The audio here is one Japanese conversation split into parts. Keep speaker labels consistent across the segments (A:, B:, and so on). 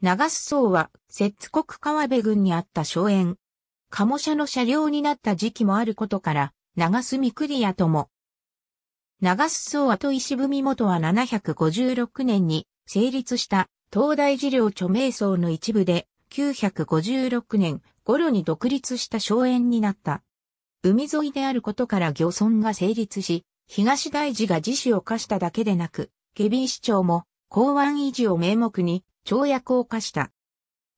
A: 長須荘は、摂津国川辺郡にあった荘園。鴨車の車両になった時期もあることから、長須ク栗屋とも。長須荘跡石文元は756年に成立した東大寺領著名荘の一部で、956年頃に独立した荘園になった。海沿いであることから漁村が成立し、東大寺が自主を課しただけでなく、下備市長も港湾維持を名目に条約を課した。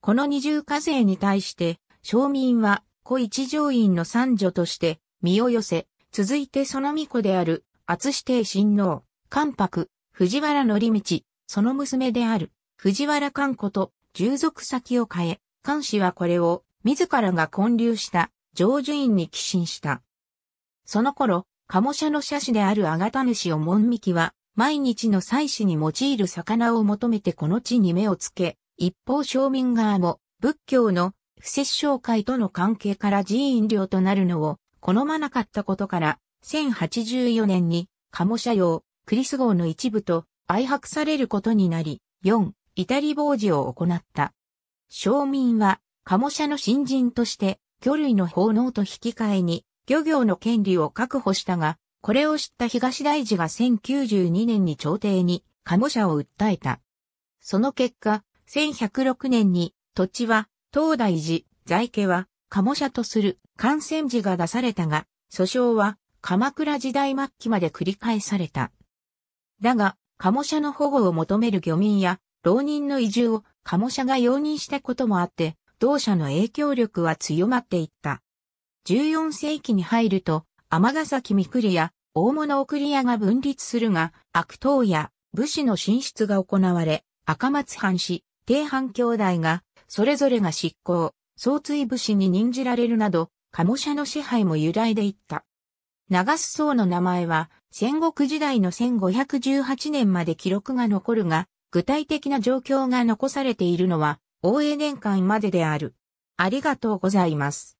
A: この二重課税に対して、商民は、子一条院の三女として、身を寄せ、続いてその巫女である、厚子帝親王、関白、藤原則道、その娘である、藤原寛子と、従属先を変え、関氏はこれを、自らが建立した、上寿院に寄進した。その頃、鴨社の社士であるあがた主を門きは、毎日の祭祀に用いる魚を求めてこの地に目をつけ、一方庶民側も仏教の不摂生会との関係から寺院料となるのを好まなかったことから、1084年に、鴨社用、クリス号の一部と愛白されることになり、4、イタリ防事を行った。商民は、鴨社の新人として、魚類の奉納と引き換えに、漁業の権利を確保したが、これを知った東大寺が1092年に朝廷に、加護者を訴えた。その結果、1106年に、土地は、東大寺、在家は、加護者とする、感染寺が出されたが、訴訟は、鎌倉時代末期まで繰り返された。だが、加護者の保護を求める漁民や、浪人の移住を、加護者が容認したこともあって、同社の影響力は強まっていった。14世紀に入ると、尼崎三栗や大物送り屋が分立するが、悪党や武士の進出が行われ、赤松藩士、低藩兄弟が、それぞれが執行、総追武士に任じられるなど、鴨社の支配も由来でいった。長須僧の名前は、戦国時代の1518年まで記録が残るが、具体的な状況が残されているのは、応江年間までである。ありがとうございます。